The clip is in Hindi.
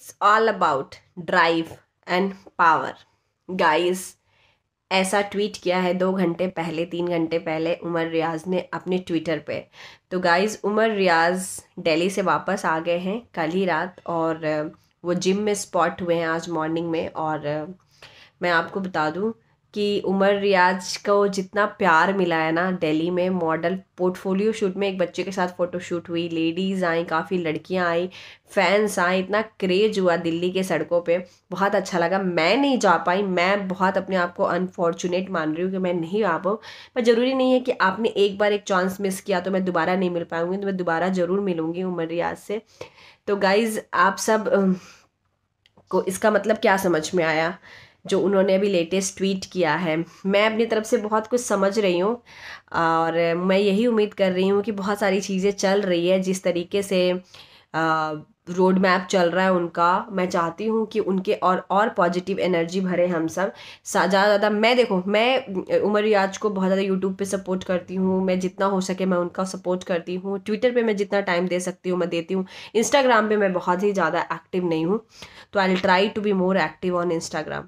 it's all about drive and power guys ऐसा ट्वीट किया है दो घंटे पहले तीन घंटे पहले उमर रियाज ने अपने ट्विटर पे तो गाइस उमर रियाज दिल्ली से वापस आ गए हैं कल ही रात और वो जिम में स्पॉट हुए हैं आज मॉर्निंग में और मैं आपको बता दूं कि उमर रियाज को जितना प्यार मिला है ना दिल्ली में मॉडल पोर्टफोलियो शूट में एक बच्चे के साथ फ़ोटो शूट हुई लेडीज़ आई काफ़ी लड़कियां आई फैंस आए इतना क्रेज हुआ दिल्ली के सड़कों पे बहुत अच्छा लगा मैं नहीं जा पाई मैं बहुत अपने आप को अनफॉर्चुनेट मान रही हूँ कि मैं नहीं आ पाऊँ पर ज़रूरी नहीं है कि आपने एक बार एक चांस मिस किया तो मैं दोबारा नहीं मिल पाऊँगी तो मैं दोबारा ज़रूर मिलूँगी उमर रियाज से तो गाइज़ आप सब को इसका मतलब क्या समझ में आया जो उन्होंने अभी लेटेस्ट ट्वीट किया है मैं अपनी तरफ से बहुत कुछ समझ रही हूँ और मैं यही उम्मीद कर रही हूँ कि बहुत सारी चीज़ें चल रही है जिस तरीके से रोड मैप चल रहा है उनका मैं चाहती हूँ कि उनके और और पॉजिटिव एनर्जी भरे हम सब ज़्यादा ज़्यादा मैं देखो मैं उमर रियाज को बहुत ज़्यादा यूट्यूब पे सपोर्ट करती हूँ मैं जितना हो सके मैं उनका सपोर्ट करती हूँ ट्विटर पे मैं जितना टाइम दे सकती हूँ मैं देती हूँ इंस्टाग्राम पे मैं बहुत ही ज़्यादा एक्टिव नहीं हूँ तो I try to be more active on Instagram